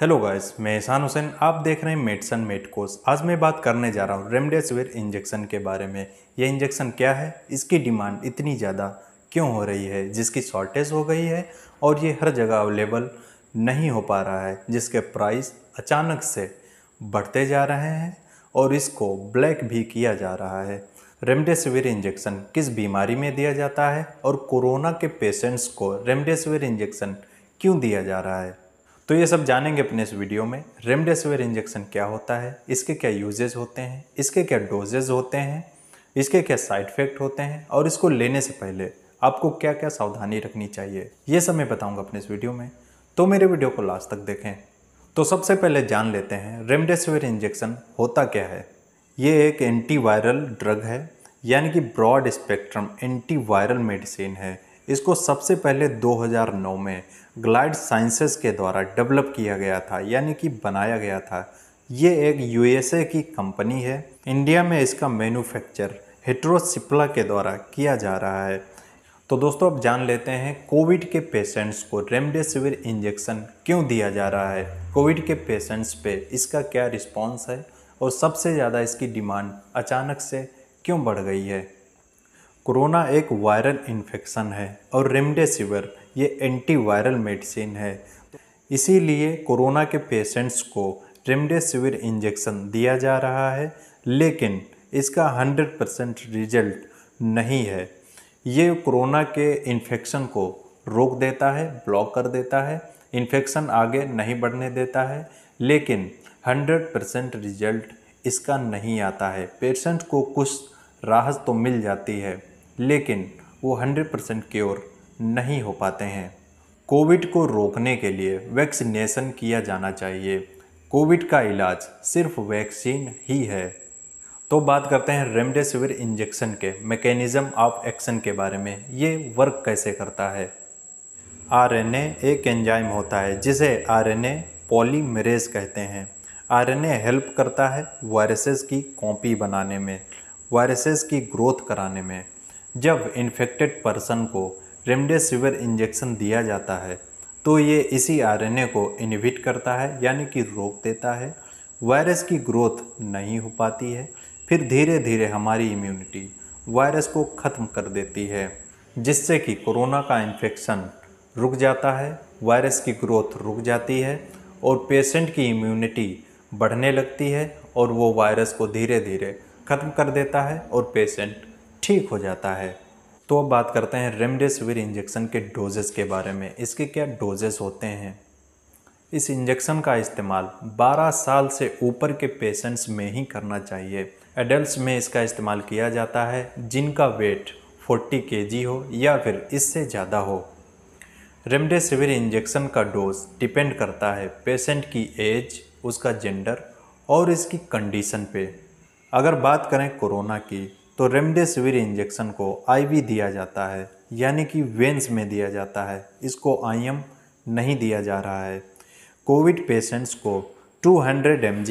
hello guys मैं एहसान हुसैन आप देख रहे हैं मेडसन मेड कोर्स आज मैं बात करने जा रहा हूँ रेमडेसिविर इंजेक्शन के बारे में यह इंजेक्शन क्या है इसकी डिमांड इतनी ज़्यादा क्यों हो रही है जिसकी शॉर्टेज हो गई है और ये हर जगह अवेलेबल नहीं हो पा रहा है जिसके प्राइस अचानक से बढ़ते जा रहे हैं और इसको ब्लैक भी किया जा रहा है रेमडेसिविर इंजेक्शन किस बीमारी में दिया जाता है और कोरोना के पेशेंट्स को रेमडेसिविर इंजेक्शन क्यों दिया जा रहा है तो ये सब जानेंगे अपने इस वीडियो में रेमडेसिविर इंजेक्शन क्या होता है इसके क्या यूजेज होते हैं इसके क्या डोजेज होते हैं इसके क्या साइड इफेक्ट होते हैं और इसको लेने से पहले आपको क्या क्या सावधानी रखनी चाहिए ये सब मैं बताऊंगा अपने इस वीडियो में तो मेरे वीडियो को लास्ट तक देखें तो सबसे पहले जान लेते हैं रेमडेसिविर इंजेक्शन होता क्या है ये एक एंटीवायरल ड्रग है यानी कि ब्रॉड स्पेक्ट्रम एंटीवायरल मेडिसिन है इसको सबसे पहले 2009 में ग्लाइड साइंसेस के द्वारा डेवलप किया गया था यानी कि बनाया गया था ये एक यूएसए की कंपनी है इंडिया में इसका मैन्युफैक्चर हेट्रोसिप्ला के द्वारा किया जा रहा है तो दोस्तों अब जान लेते हैं कोविड के पेशेंट्स को रेमडेसिविर इंजेक्शन क्यों दिया जा रहा है कोविड के पेशेंट्स पे इसका क्या रिस्पॉन्स है और सबसे ज़्यादा इसकी डिमांड अचानक से क्यों बढ़ गई है कोरोना एक वायरल इन्फेक्शन है और रेमडेसिविर ये एंटीवायरल मेडिसिन है इसीलिए कोरोना के पेशेंट्स को रेमडेसिविर इंजेक्शन दिया जा रहा है लेकिन इसका 100 परसेंट रिजल्ट नहीं है ये कोरोना के इन्फेक्शन को रोक देता है ब्लॉक कर देता है इन्फेक्शन आगे नहीं बढ़ने देता है लेकिन 100 परसेंट रिजल्ट इसका नहीं आता है पेशेंट को कुछ राहत तो मिल जाती है लेकिन वो 100 परसेंट क्योर नहीं हो पाते हैं कोविड को रोकने के लिए वैक्सीनेशन किया जाना चाहिए कोविड का इलाज सिर्फ वैक्सीन ही है तो बात करते हैं रेमडेसिविर इंजेक्शन के मैकेनिज़्म ऑफ एक्शन के बारे में ये वर्क कैसे करता है आरएनए एक एंजाइम होता है जिसे आरएनए पॉलीमरेज कहते हैं आरएनए हेल्प करता है वायरसेस की कॉपी बनाने में वायरसेस की ग्रोथ कराने में जब इन्फेक्टेड पर्सन को रेमडेसिविर इंजेक्शन दिया जाता है तो ये इसी आरएनए को इनहिबिट करता है यानी कि रोक देता है वायरस की ग्रोथ नहीं हो पाती है फिर धीरे धीरे हमारी इम्यूनिटी वायरस को ख़त्म कर देती है जिससे कि कोरोना का इन्फेक्शन रुक जाता है वायरस की ग्रोथ रुक जाती है और पेशेंट की इम्यूनिटी बढ़ने लगती है और वो वायरस को धीरे धीरे ख़त्म कर देता है और पेशेंट ठीक हो जाता है तो अब बात करते हैं रेमडेसिविर इंजेक्शन के डोजेस के बारे में इसके क्या डोजेस होते हैं इस इंजेक्शन का इस्तेमाल 12 साल से ऊपर के पेशेंट्स में ही करना चाहिए एडल्ट में इसका इस्तेमाल किया जाता है जिनका वेट 40 के हो या फिर इससे ज़्यादा हो रेमडेसिविर इंजेक्शन का डोज डिपेंड करता है पेशेंट की एज उसका जेंडर और इसकी कंडीशन पे अगर बात करें कोरोना की तो रेमडेसिविर इंजेक्शन को आईवी दिया जाता है यानी कि वेंस में दिया जाता है इसको आईएम नहीं दिया जा रहा है कोविड पेशेंट्स को 200 हंड्रेड एम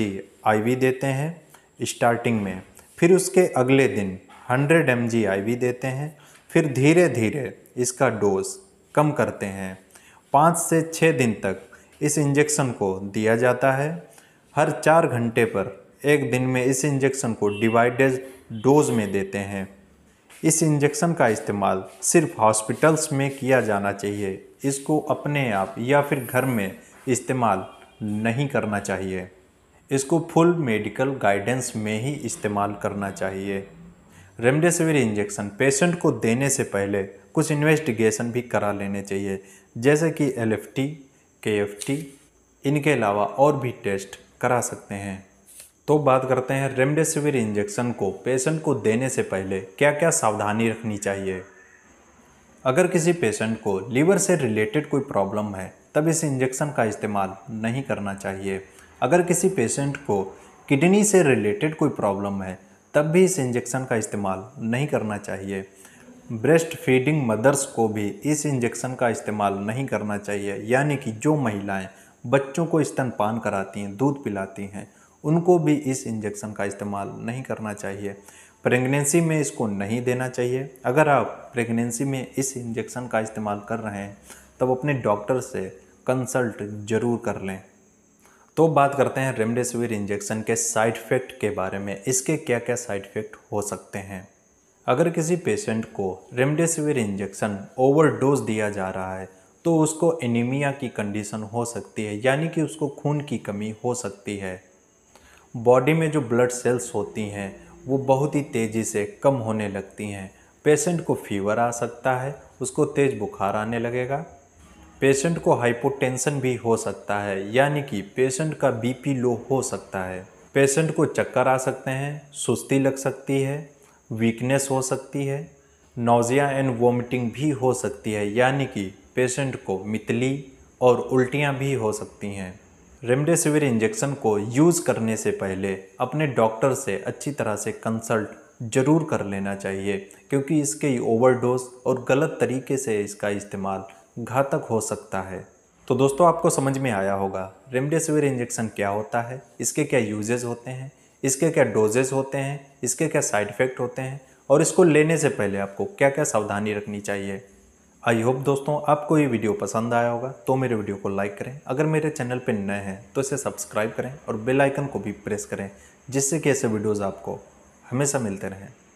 देते हैं स्टार्टिंग में फिर उसके अगले दिन 100 एम जी देते हैं फिर धीरे धीरे इसका डोज कम करते हैं पाँच से छः दिन तक इस इंजेक्शन को दिया जाता है हर चार घंटे पर एक दिन में इस इंजेक्शन को डिवाइडेड डोज में देते हैं इस इंजेक्शन का इस्तेमाल सिर्फ हॉस्पिटल्स में किया जाना चाहिए इसको अपने आप या फिर घर में इस्तेमाल नहीं करना चाहिए इसको फुल मेडिकल गाइडेंस में ही इस्तेमाल करना चाहिए रेमडेसिविर इंजेक्शन पेशेंट को देने से पहले कुछ इन्वेस्टिगेशन भी करा लेने चाहिए जैसे कि L F T K F T इनके अलावा और भी टेस्ट करा सकते हैं तो बात करते हैं रेमडेसिविर इंजेक्शन को पेशेंट को देने से पहले क्या क्या सावधानी रखनी चाहिए अगर किसी पेशेंट को लीवर से रिलेटेड कोई प्रॉब्लम है तब इस इंजेक्शन का इस्तेमाल नहीं करना चाहिए अगर किसी पेशेंट को किडनी से रिलेटेड कोई प्रॉब्लम है तब भी इस इंजेक्शन का इस्तेमाल नहीं करना चाहिए ब्रेस्ट फीडिंग मदर्स को भी इस इंजेक्शन का इस्तेमाल नहीं करना चाहिए यानी कि जो महिलाएं बच्चों को स्तनपान कराती हैं दूध पिलाती हैं उनको भी इस इंजेक्शन का इस्तेमाल नहीं करना चाहिए प्रेगनेंसी में इसको नहीं देना चाहिए अगर आप प्रेगनेंसी में इस इंजेक्शन का इस्तेमाल कर रहे हैं तब अपने डॉक्टर से कंसल्ट जरूर कर लें तो बात करते हैं रेमडेसिविर इंजेक्शन के साइड इफ़ेक्ट के बारे में इसके क्या क्या साइड इफ़ेक्ट हो सकते हैं अगर किसी पेशेंट को रेमडेसिविर इंजेक्शन ओवरडोज दिया जा रहा है तो उसको एनीमिया की कंडीशन हो सकती है यानी कि उसको खून की कमी हो सकती है बॉडी में जो ब्लड सेल्स होती हैं वो बहुत ही तेज़ी से कम होने लगती हैं पेशेंट को फीवर आ सकता है उसको तेज़ बुखार आने लगेगा पेशेंट को हाइपोटेंशन भी हो सकता है यानी कि पेशेंट का बीपी लो हो सकता है पेशेंट को चक्कर आ सकते हैं सुस्ती लग सकती है वीकनेस हो सकती है नोज़िया एंड वोमिटिंग भी हो सकती है यानी कि पेशेंट को मितली और उल्टियाँ भी हो सकती हैं रेमडेसिविर इंजेक्शन को यूज़ करने से पहले अपने डॉक्टर से अच्छी तरह से कंसल्ट ज़रूर कर लेना चाहिए क्योंकि इसके ओवरडोज और गलत तरीके से इसका इस्तेमाल घातक हो सकता है तो दोस्तों आपको समझ में आया होगा रेमडेसिविर इंजेक्शन क्या होता है इसके क्या यूजेज होते हैं इसके क्या डोजेज होते हैं इसके क्या साइड इफ़ेक्ट होते हैं और इसको लेने से पहले आपको क्या क्या सावधानी रखनी चाहिए आई होप दोस्तों आपको ये वीडियो पसंद आया होगा तो मेरे वीडियो को लाइक करें अगर मेरे चैनल पर नए हैं तो इसे सब्सक्राइब करें और बेल आइकन को भी प्रेस करें जिससे कि ऐसे वीडियोज़ आपको हमेशा मिलते रहें